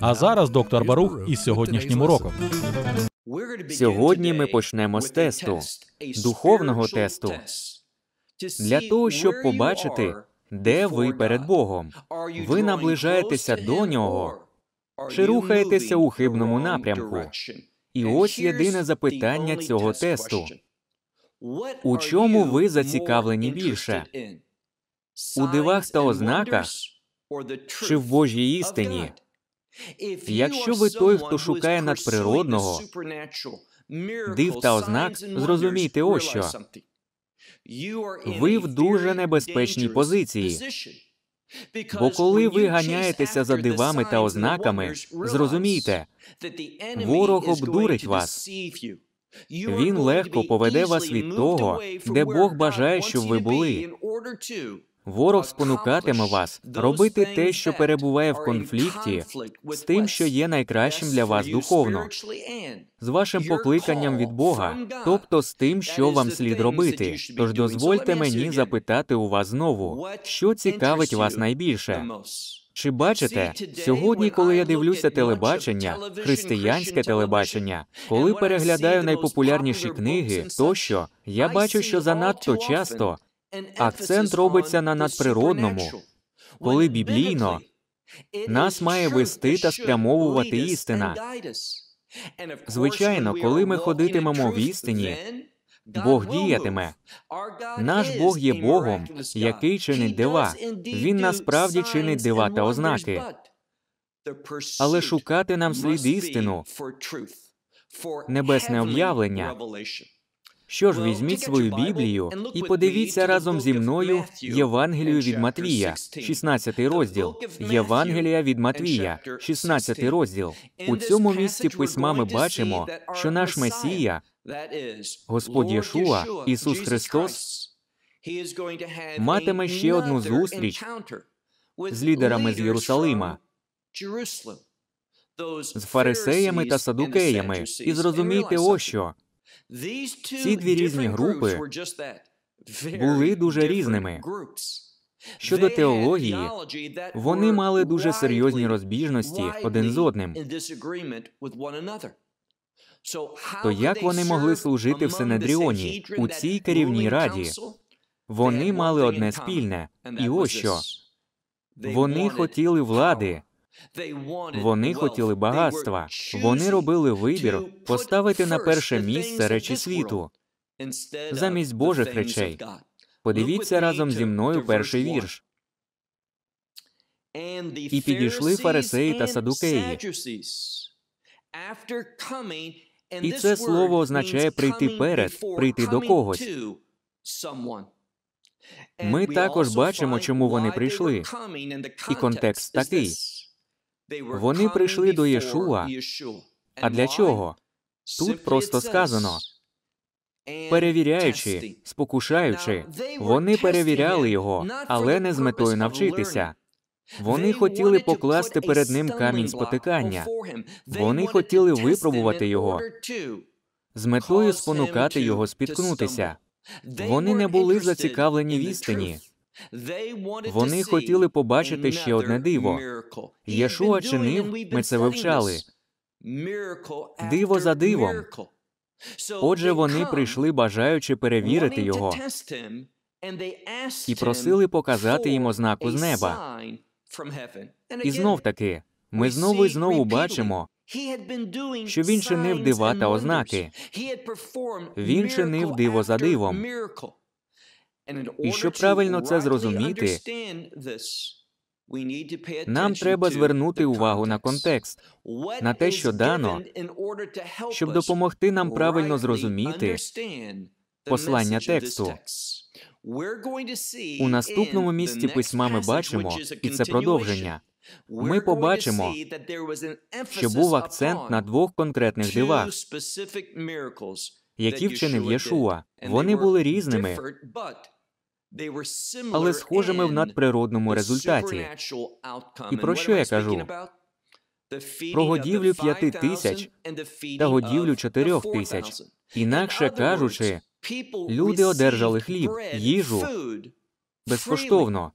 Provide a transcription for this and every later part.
А зараз доктор Барух із сьогоднішнім уроком. Сьогодні ми почнемо з тесту, духовного тесту для того, щоб побачити, де ви перед Богом. Ви наближаєтеся до нього чи рухаєтеся у хибному напрямку. І ось єдине запитання цього тесту. У чому ви зацікавлені більше? У дивах та ознаках чи в Божій істині? Якщо ви той, хто шукає надприродного, див та ознак, зрозумійте ось що. Ви в дуже небезпечній позиції. Бо коли ви ганяєтеся за дивами та ознаками, зрозумійте, ворог обдурить вас. Він легко поведе вас від того, де Бог бажає, щоб ви були. Ворог спонукатиме вас робити те, що перебуває в конфлікті, з тим, що є найкращим для вас духовно, з вашим покликанням від Бога, тобто з тим, що вам слід робити. Тож дозвольте мені запитати у вас знову, що цікавить вас найбільше. Чи бачите сьогодні, коли я дивлюся телебачення, християнське телебачення, коли переглядаю найпопулярніші книги, тощо я бачу, що занадто часто Акцент робиться на надприродному, коли біблійно нас має вести та спрямовувати істина. Звичайно, коли ми ходитимемо в істині, Бог діятиме. Наш Бог є Богом, який чинить дива. Він насправді чинить дива та ознаки. Але шукати нам слід істину, небесне об'явлення. Що ж, візьміть свою Біблію і подивіться разом зі мною Євангелію від Матвія, 16 розділ. Євангелія від Матвія, 16 розділ. У цьому місці письма ми бачимо, що наш Месія, Господь Єшуа, Ісус Христос, матиме ще одну зустріч з лідерами з Єрусалима. З фарисеями та садукеями, і зрозумійте, ось що ці дві різні групи були дуже різними. Щодо теології, вони мали дуже серйозні розбіжності один з одним. То як вони могли служити в Синедріоні у цій керівній раді? Вони мали одне спільне, і ось що вони хотіли влади, вони хотіли багатства, вони робили вибір поставити на перше місце речі світу замість Божих речей. Подивіться разом зі мною перший вірш. І підійшли фарисеї та садукеї. І це слово означає прийти перед, прийти до когось. Ми також бачимо, чому вони прийшли. І контекст такий. Вони прийшли до Єшуа. А для чого? Тут просто сказано. Перевіряючи, спокушаючи, вони перевіряли його, але не з метою навчитися. Вони хотіли покласти перед ним камінь спотикання. Вони хотіли випробувати його з метою спонукати його спіткнутися. Вони не були зацікавлені в істині. Вони хотіли побачити ще одне диво. Єшуа чинив, ми це вивчали. Диво за дивом. Отже, вони прийшли, бажаючи перевірити його і просили показати їм ознаку з неба. І знов таки, ми знову і знову бачимо, що він чинив дива та ознаки. Він чинив диво за дивом. І щоб правильно це зрозуміти, нам треба звернути увагу на контекст, на те, що дано, щоб допомогти нам правильно зрозуміти послання тексту. У наступному місці письма ми бачимо, і це продовження. Ми побачимо, що був акцент на двох конкретних дивах, які вчинив Єшуа. Вони були різними але схожими в надприродному результаті. І про що я кажу? Про годівлю п'яти тисяч та годівлю чотирьох тисяч. Інакше кажучи, люди одержали хліб, їжу безкоштовно.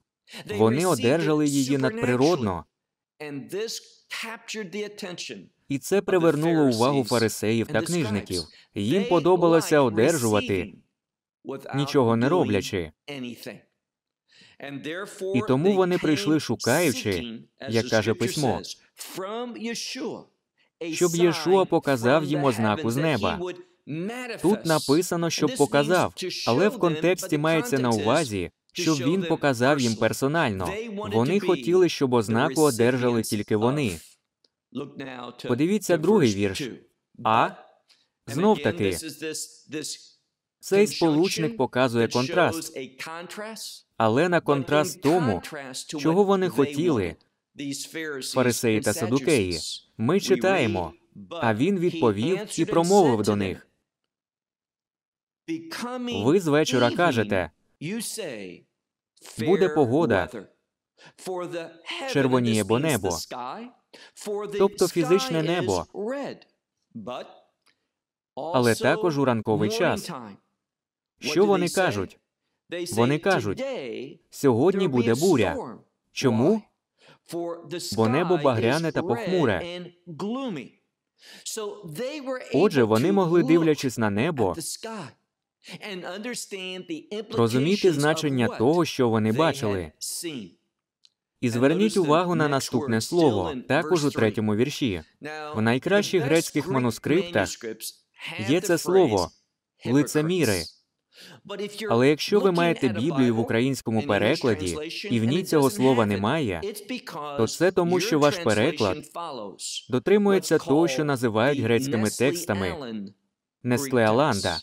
Вони одержали її надприродно. І це привернуло увагу фарисеїв та книжників. Їм подобалося одержувати нічого не роблячи. І тому вони прийшли, шукаючи, як каже письмо, щоб Єшуа показав їм ознаку з неба. Тут написано, щоб показав, але в контексті мається на увазі, щоб він показав їм персонально. Вони хотіли, щоб ознаку одержали тільки вони. Подивіться другий вірш. А знов таки цей сполучник показує контраст, але на контраст тому, чого вони хотіли, фарисеї та садукеї. Ми читаємо, а він відповів і промовив до них. Ви з вечора кажете, буде погода, червоніє бо небо, тобто фізичне небо, але також у ранковий час. Що вони кажуть? Вони кажуть, сьогодні буде буря. Чому? Бо небо багряне та похмуре. Отже, вони могли, дивлячись на небо, розуміти значення того, що вони бачили. І зверніть увагу на наступне слово, також у третьому вірші. В найкращих грецьких манускриптах є це слово лицеміри. Але якщо ви маєте Біблію в українському перекладі, і в ній цього слова немає, то це тому, що ваш переклад дотримується того, що називають грецькими текстами Нестлеаланда.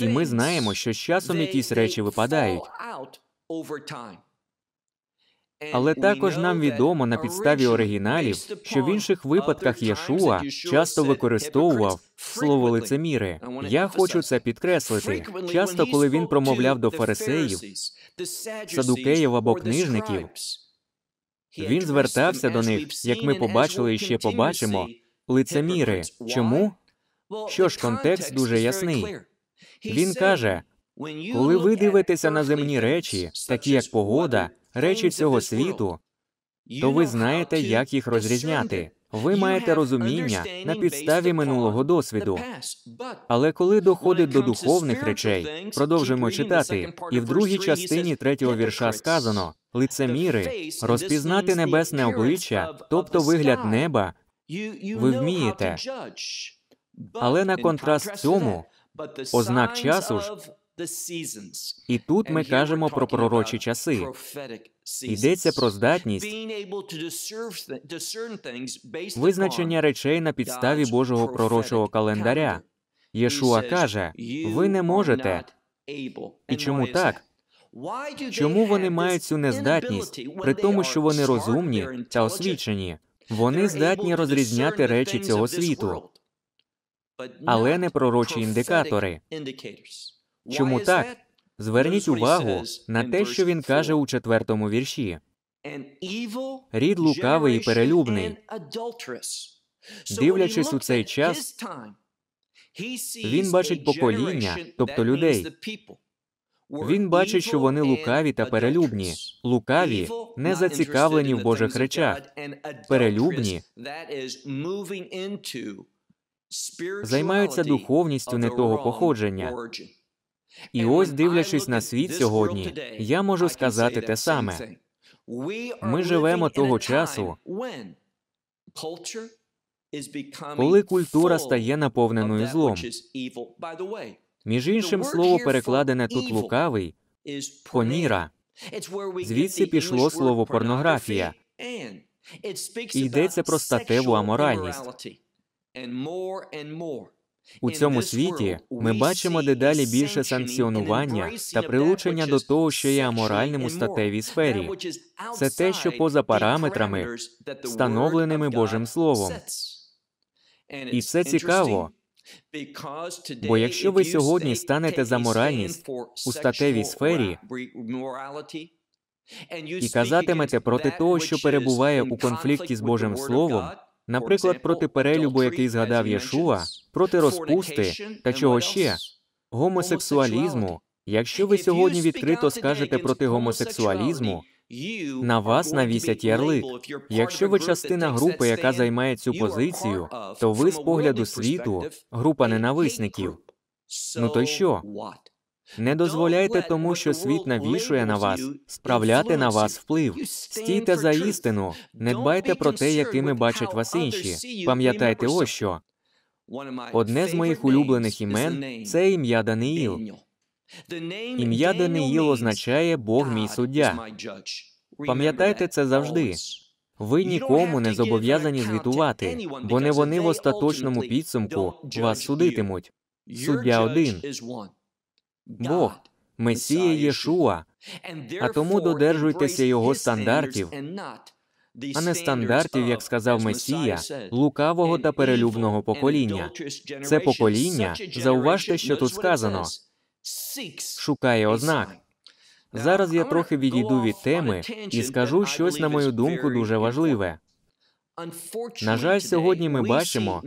І ми знаємо, що з часом якісь речі випадають. Але також нам відомо на підставі оригіналів, що в інших випадках Єшуа часто використовував слово лицеміри. Я хочу це підкреслити. Часто, коли він промовляв до фарисеїв, садукеїв або книжників, він звертався до них, як ми побачили і ще побачимо, лицеміри. Чому? Що ж, контекст дуже ясний. Він каже: коли ви дивитеся на земні речі, такі як погода речі цього світу, то ви знаєте, як їх розрізняти. Ви маєте розуміння на підставі минулого досвіду. Але коли доходить до духовних речей, продовжуємо читати, і в другій частині третього вірша сказано лицеміри, розпізнати небесне обличчя, тобто вигляд неба, ви вмієте. Але на контраст цьому ознак часу ж і тут ми кажемо про пророчі часи. Йдеться про здатність визначення речей на підставі Божого пророчого календаря. Єшуа каже: ви не можете. І чому так? Чому вони мають цю нездатність при тому, що вони розумні та освічені? Вони здатні розрізняти речі цього світу, але не пророчі індикатори. Чому так? Зверніть увагу на те, що він каже у четвертому вірші. Рід лукавий і перелюбний. Дивлячись у цей час, він бачить покоління, тобто людей. Він бачить, що вони лукаві та перелюбні, лукаві не зацікавлені в Божих речах, перелюбні займаються духовністю не того походження. І ось, дивлячись на світ сьогодні, я можу сказати те саме. Ми живемо того часу, коли культура стає наповненою злом. Між іншим, слово перекладене тут лукавий поніра. Звідси пішло слово порнографія. І йдеться про статеву аморальність. У цьому світі ми бачимо дедалі більше санкціонування та прилучення до того, що є аморальним у статевій сфері. Це те, що поза параметрами, встановленими Божим Словом. І це цікаво. Бо якщо ви сьогодні станете за моральність у статевій сфері, і казатимете проти того, що перебуває у конфлікті з Божим Словом. Наприклад, проти перелюбу, який згадав Єшуа, проти розпусти та чого ще гомосексуалізму. Якщо ви сьогодні відкрито скажете проти гомосексуалізму, на вас навісять ярлик. Якщо ви частина групи, яка займає цю позицію, то ви з погляду світу група ненависників. Ну то й що? Не дозволяйте тому, що світ навішує на вас, справляти на вас вплив. Стійте за істину, не дбайте про те, якими бачать вас інші. Пам'ятайте ось що. Одне з моїх улюблених імен це ім'я Даниїл. Ім'я Даниїл означає Бог мій суддя. Пам'ятайте це завжди. Ви нікому не зобов'язані звітувати, бо не вони в остаточному підсумку вас судитимуть. Суддя один. Бог, Месія Єшуа. А тому додержуйтеся його стандартів, а не стандартів, як сказав Месія, лукавого та перелюбного покоління. Це покоління, зауважте, що тут сказано. Шукає ознак. Зараз я трохи відійду від теми і скажу щось, на мою думку, дуже важливе. На жаль, сьогодні ми бачимо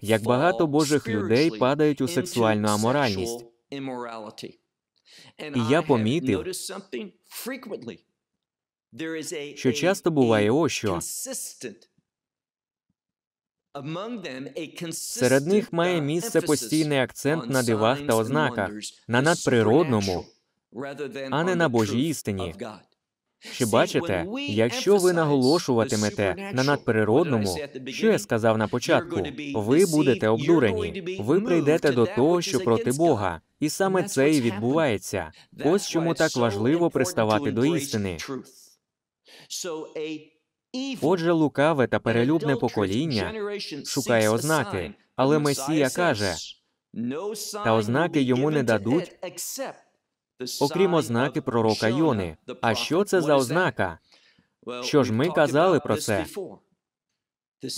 як багато божих людей падають у сексуальну аморальність. І я помітив, що часто буває ось що. Серед них має uh, місце постійний акцент на дивах та ознаках, на надприродному, а не на Божій істині. Чи бачите, якщо ви наголошуватимете на надприродному, що я сказав на початку, ви будете обдурені, ви прийдете до того, що проти Бога, і саме це і відбувається. Ось чому так важливо приставати до істини. Отже, лукаве та перелюбне покоління шукає ознаки, але Месія каже та ознаки йому не дадуть окрім ознаки пророка Йони. А що це за ознака? Що ж ми казали про це?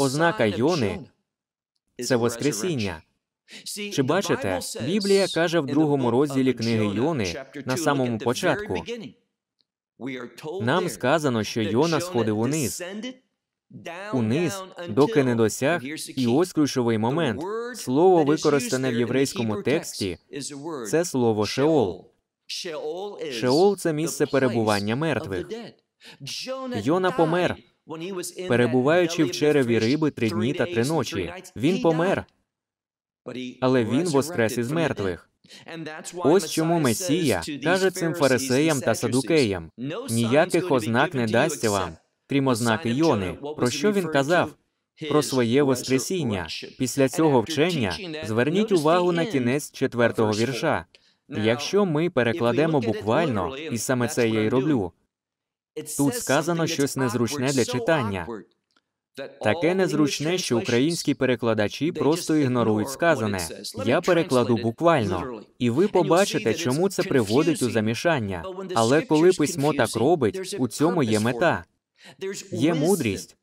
Ознака Йони це Воскресіння. Чи бачите, Біблія каже в другому розділі книги Йони на самому початку. Нам сказано, що Йона сходив униз, униз, доки не досяг, і ось ключовий момент. Слово використане в єврейському тексті це слово Шеол. Шеол це місце перебування мертвих. Йона помер, перебуваючи в череві риби три дні та три ночі. Він помер, але він воскрес із мертвих. Ось чому Месія каже цим фарисеям та садукеям: ніяких ознак не дасть вам, крім ознаки Йони. Про що він казав? Про своє Воскресіння. Після цього вчення зверніть увагу на кінець четвертого вірша. Якщо ми перекладемо буквально, і саме це я й роблю, тут сказано щось незручне для читання. Таке незручне, що українські перекладачі просто ігнорують сказане. Я перекладу буквально, і ви побачите, чому це приводить у замішання. Але коли письмо так робить, у цьому є мета. Є мудрість,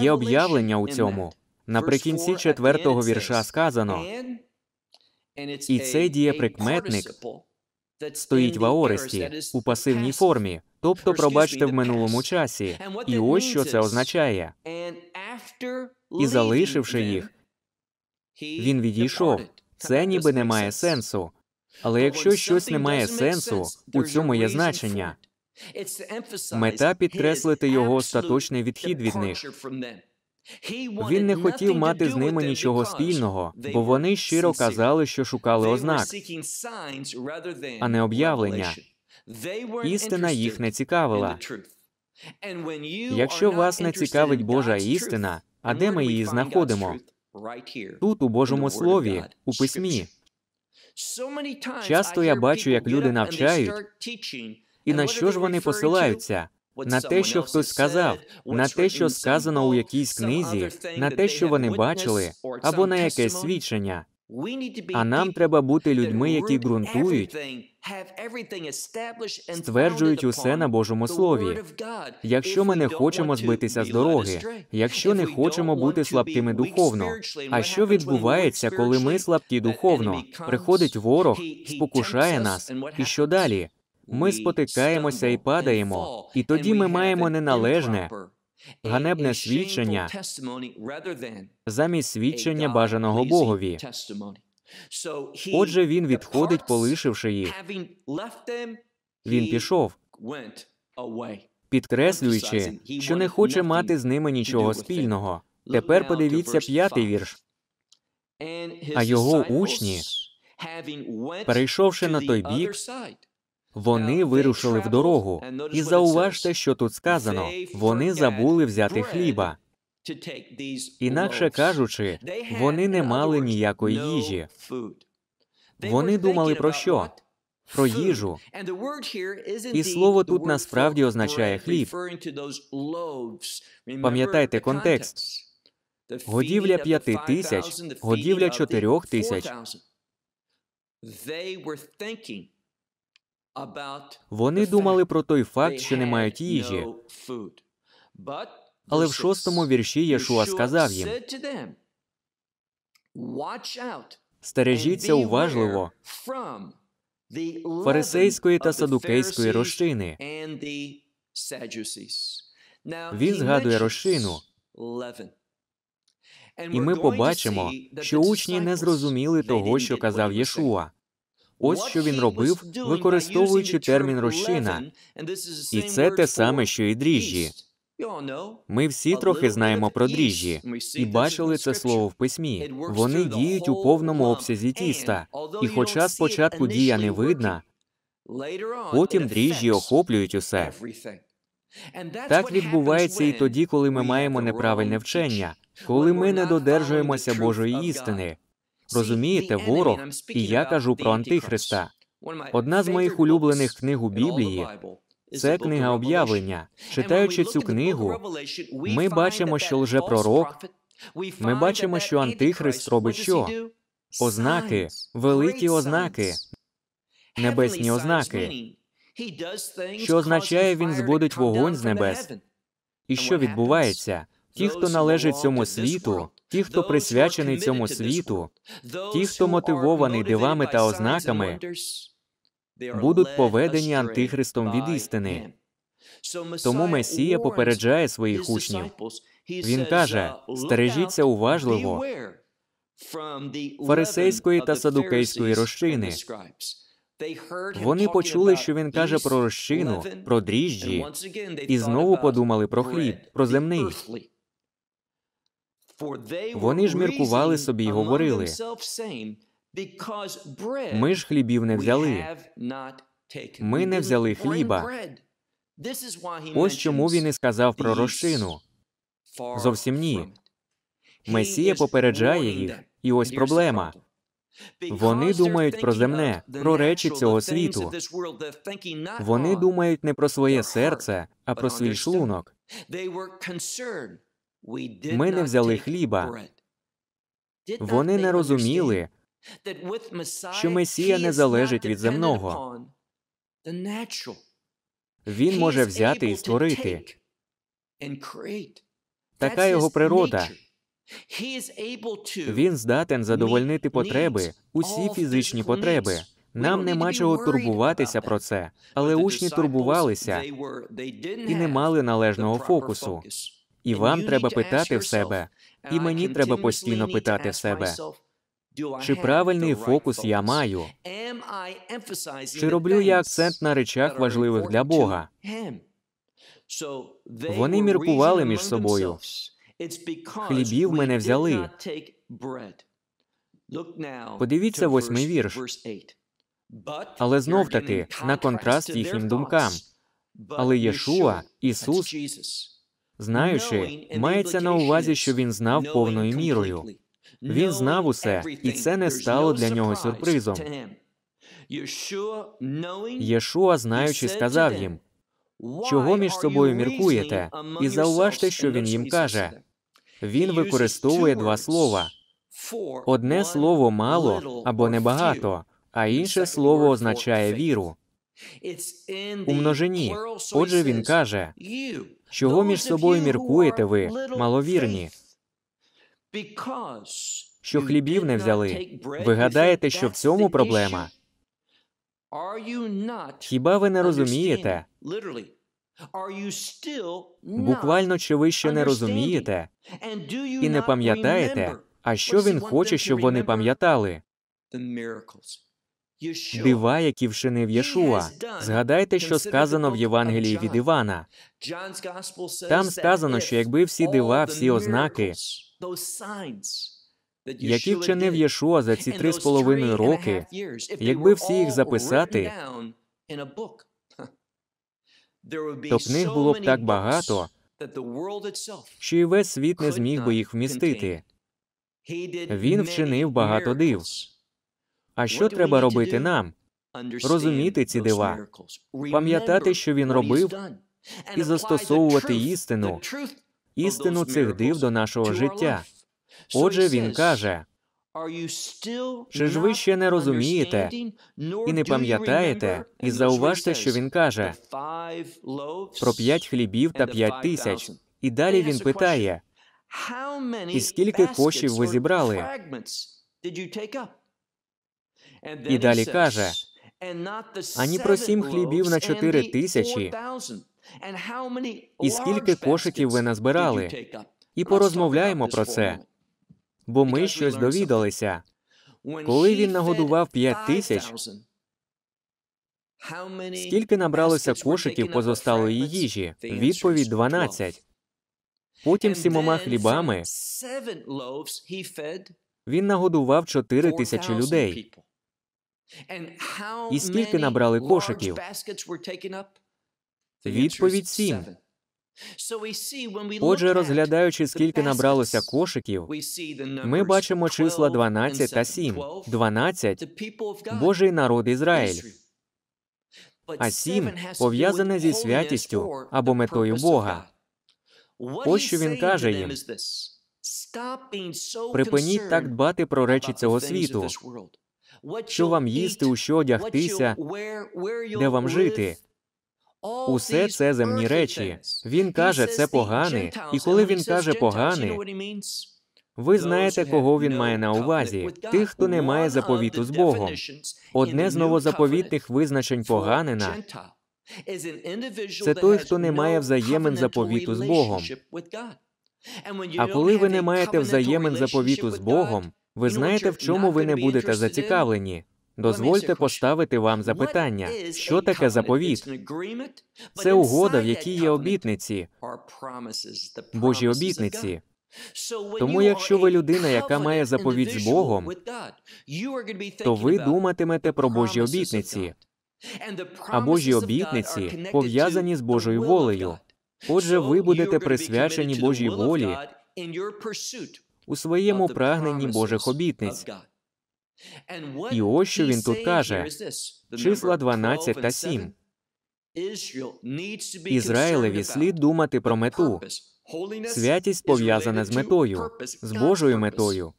є об'явлення у цьому. Наприкінці четвертого вірша сказано і це дієприкметник стоїть в аористі у пасивній формі, тобто, пробачте в минулому часі. І ось що це означає. І залишивши їх, він відійшов. Це ніби не має сенсу. Але якщо щось не має сенсу, у цьому є значення. Мета підкреслити його остаточний відхід від них. Він не хотів мати з ними нічого спільного, бо вони щиро казали, що шукали ознак, а не об'явлення. Істина їх не цікавила. Якщо вас не цікавить Божа істина, а де ми її знаходимо? Тут, у Божому Слові, у письмі. Часто я бачу, як люди навчають і на що ж вони посилаються на те, що хтось сказав, на те, що сказано у якійсь книзі, на те, що вони бачили, або на якесь свідчення. А нам треба бути людьми, які ґрунтують, стверджують усе на Божому слові. Якщо ми не хочемо збитися з дороги, якщо не хочемо бути слабкими духовно. А що відбувається, коли ми слабкі духовно? Приходить ворог, спокушає нас, і що далі? Ми спотикаємося і падаємо, і тоді ми маємо неналежне, ганебне свідчення замість свідчення бажаного Богові. Отже, він відходить, полишивши їх. Він пішов, підкреслюючи, що не хоче мати з ними нічого спільного. Тепер подивіться п'ятий вірш. А його учні, перейшовши на той бік, вони вирушили в дорогу, і зауважте, що тут сказано: вони забули взяти хліба. Інакше кажучи, вони не мали ніякої їжі. Вони думали про що? Про їжу. І слово тут насправді означає хліб. Пам'ятайте контекст. Годівля п'яти тисяч, годівля чотирьох тисяч. Вони думали про той факт, що не мають їжі. Але в шостому вірші Єшуа сказав їм стережіться уважливо фарисейської та садукейської розчини. Він згадує розчину. І ми побачимо, що учні не зрозуміли того, що казав Єшуа. Ось що він робив, використовуючи термін розчина, і це те саме, що і дріжджі. Ми всі трохи знаємо про дріжджі і бачили це слово в письмі. Вони діють у повному обсязі тіста, і, хоча спочатку дія не видна, потім дріжджі охоплюють усе. Так відбувається і тоді, коли ми маємо неправильне вчення, коли ми не додержуємося Божої істини. Розумієте, ворог, і я кажу про Антихриста. Одна з моїх улюблених книг у Біблії це книга об'явлення. Читаючи цю книгу, ми бачимо, що пророк ми бачимо, що Антихрист робить що? Ознаки, великі ознаки, небесні ознаки. Що означає, він зводить вогонь з небес. І що відбувається? Ті, хто належить цьому світу, Ті, хто присвячений цьому світу, ті, хто мотивований дивами та ознаками, будуть поведені антихристом від істини. Тому Месія попереджає своїх учнів. Він каже: uh, стережіться уважливо фарисейської та садукейської розчини. Вони почули, що він каже про розчину, про дріжджі, і знову подумали про хліб, про земний. Вони ж міркували собі й говорили ми ж хлібів не взяли. Ми не взяли хліба. Ось чому він і сказав про розчину. Зовсім ні. Месія попереджає їх, і ось проблема. Вони думають про земне, про речі цього світу. Вони думають не про своє серце, а про свій шлунок. Ми не взяли хліба. Вони не розуміли, що Месія не залежить від земного. Він може взяти і створити. Така його природа. Він здатен задовольнити потреби, усі фізичні потреби. Нам нема чого турбуватися про це, але учні турбувалися і не мали належного фокусу. І вам треба питати в себе, і uh, мені треба постійно питати себе. Чи правильний фокус я маю? Чи роблю я акцент на речах важливих для Бога? Вони міркували між собою. Хлібів мене взяли. Подивіться восьмий вірш. Але знов таки на контраст їхнім думкам. Але Єшуа, Ісус Знаючи, мається на увазі, що він знав повною мірою. Він знав усе, і це не стало для нього сюрпризом. Єшуа, знаючи, сказав їм, чого між собою міркуєте, і зауважте, що він їм каже. Він використовує два слова одне слово мало або небагато, а інше слово означає віру. У множині. Отже, він каже Чого між собою міркуєте ви, маловірні? Що хлібів не взяли. Ви гадаєте, що в цьому проблема? Хіба ви не розумієте? Буквально чи ви ще не розумієте і не пам'ятаєте, а що він хоче, щоб вони пам'ятали? дива, які вчинив Єшуа. Згадайте, що сказано в Євангелії від Івана. Там сказано, що якби всі дива, всі ознаки, які вчинив Єшуа за ці три з половиною роки, якби всі їх записати, то книг було б так багато, що і весь світ не зміг би їх вмістити. Він вчинив багато див. А що треба робити нам? Розуміти ці дива, пам'ятати, що він робив, і застосовувати істину, істину цих див до нашого життя. Отже, він каже чи ж ви ще не розумієте і не пам'ятаєте, і зауважте, що він каже про п'ять хлібів та п'ять тисяч. І далі він питає і скільки коштів ви зібрали? І далі каже ані про сім хлібів на чотири тисячі, і скільки кошиків ви назбирали, і порозмовляємо про це, бо ми щось довідалися. Коли він нагодував п'ять тисяч, скільки набралося кошиків позосталої їжі? Відповідь 12. Потім сімома хлібами він нагодував чотири тисячі людей. І скільки набрали кошиків? Відповідь сім. Отже, розглядаючи, скільки набралося кошиків, ми бачимо числа 12 та 7. 12 – Божий народ Ізраїль. А 7 – пов'язане зі святістю або метою Бога. Ось що він каже їм. Припиніть так дбати про речі цього світу що вам їсти, у що одягтися, де вам жити. Усе це земні речі. Він каже, це погане, і коли він каже погане, ви знаєте, кого він має на увазі, тих, хто не має заповіту з Богом. Одне з новозаповітних визначень поганина це той, хто не має взаємин заповіту з Богом. А коли ви не маєте взаємин заповіту з Богом, ви знаєте, в чому ви не будете зацікавлені? Дозвольте поставити вам запитання, що таке заповіт? Це угода, в якій є обітниці, Божі обітниці. Тому, якщо ви людина, яка має заповіт з Богом, то ви думатимете про Божі обітниці, а Божі обітниці пов'язані з Божою волею. Отже, ви будете присвячені Божій волі у своєму прагненні Божих обітниць. І ось що він тут каже: числа 12 та 7. Ізраїлеві слід думати про мету. Святість пов'язана з метою, з Божою метою.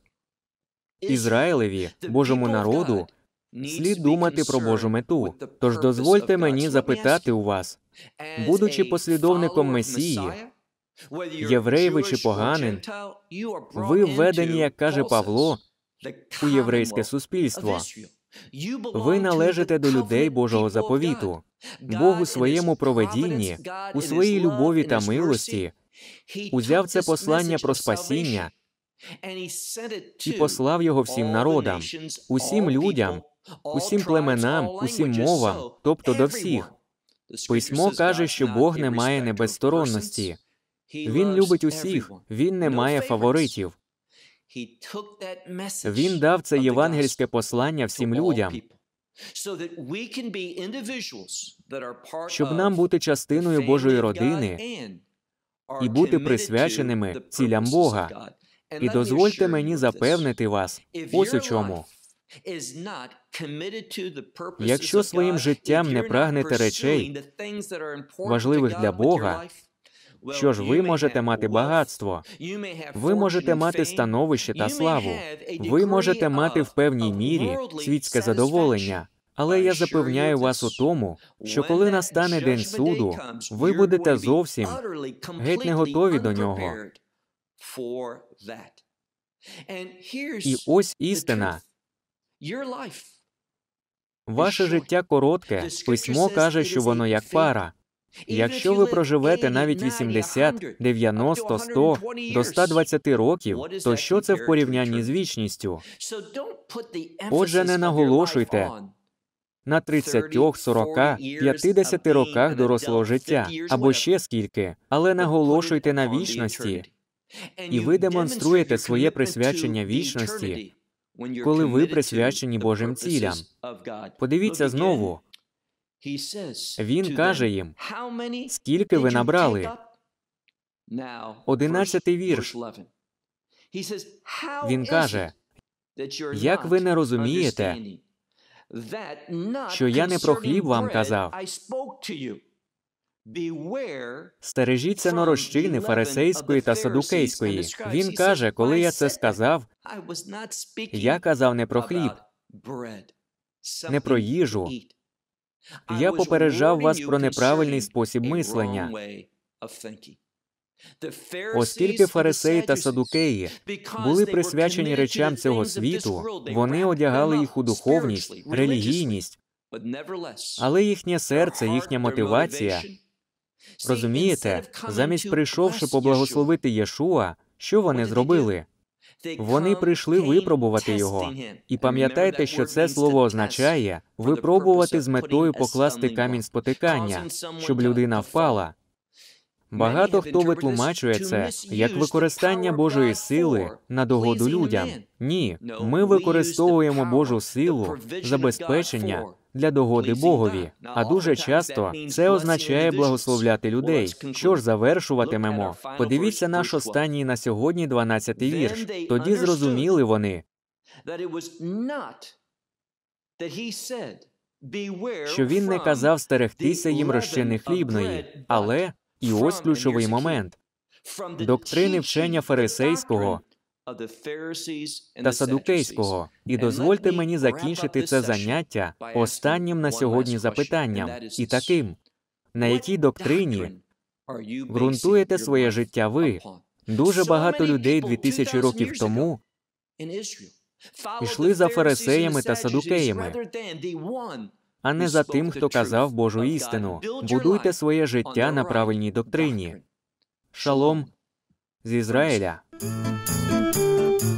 Ізраїлеві, Божому народу, слід думати про Божу мету. Тож дозвольте мені запитати у вас, будучи послідовником Месії, Єврей чи поганин, ви введені, як каже Павло, у єврейське суспільство. Ви належите до людей Божого заповіту. Бог у своєму проведінні, у своїй любові та милості узяв це послання про спасіння і послав його всім народам, усім людям, усім племенам, усім мовам, тобто до всіх. Письмо каже, що Бог не має небезсторонності. Він любить усіх, він не має фаворитів. Він дав це євангельське послання всім людям, щоб нам бути частиною Божої родини і бути присвяченими цілям Бога. І дозвольте мені запевнити вас, ось у чому. Якщо своїм життям не прагнете речей, важливих для Бога, що ж, ви можете мати багатство, ви можете мати становище та славу, ви можете мати в певній мірі світське задоволення. Але я запевняю вас у тому, що коли настане день суду, ви будете зовсім геть не готові до нього. І ось істина. Ваше життя коротке. Письмо каже, що воно як пара. Якщо ви проживете навіть 80, 90, 100 до 120 років, то що це в порівнянні з вічністю? Отже, не наголошуйте на 30, 40, 50 роках дорослого життя або ще скільки, але наголошуйте на вічності, і ви демонструєте своє присвячення вічності, коли ви присвячені Божим цілям. Подивіться знову. Він каже їм, скільки ви набрали? Одинадцятий вірш. Він каже, як ви не розумієте, що я не про хліб вам казав. Стережіться норощини фарисейської та садукейської. Він каже, коли я це сказав, я казав не про хліб, не про їжу, я попереджав вас про неправильний спосіб мислення. Оскільки фарисеї та садукеї були присвячені речам цього світу, вони одягали їх у духовність, релігійність, але їхнє серце, їхня мотивація розумієте, замість прийшовши поблагословити Єшуа, що вони зробили? Вони прийшли випробувати його. І пам'ятайте, що це слово означає випробувати з метою покласти камінь спотикання, щоб людина впала. Багато хто витлумачує це як використання Божої сили на догоду людям. Ні, ми використовуємо Божу силу, забезпечення для догоди Богові, а дуже часто це означає благословляти людей. Що ж завершуватимемо? Подивіться наш останній на сьогодні 12-й вірш. Тоді зрозуміли вони, що він не казав стерегтися їм розчини хлібної, але і ось ключовий момент доктрини вчення фарисейського та садукейського, і дозвольте мені закінчити це заняття останнім на сьогодні запитанням і таким, на якій доктрині ґрунтуєте своє життя ви. Дуже багато людей 2000 років тому йшли за фарисеями та садукеями, а не за тим, хто казав Божу істину. Будуйте своє життя на правильній доктрині. Шалом з Ізраїля.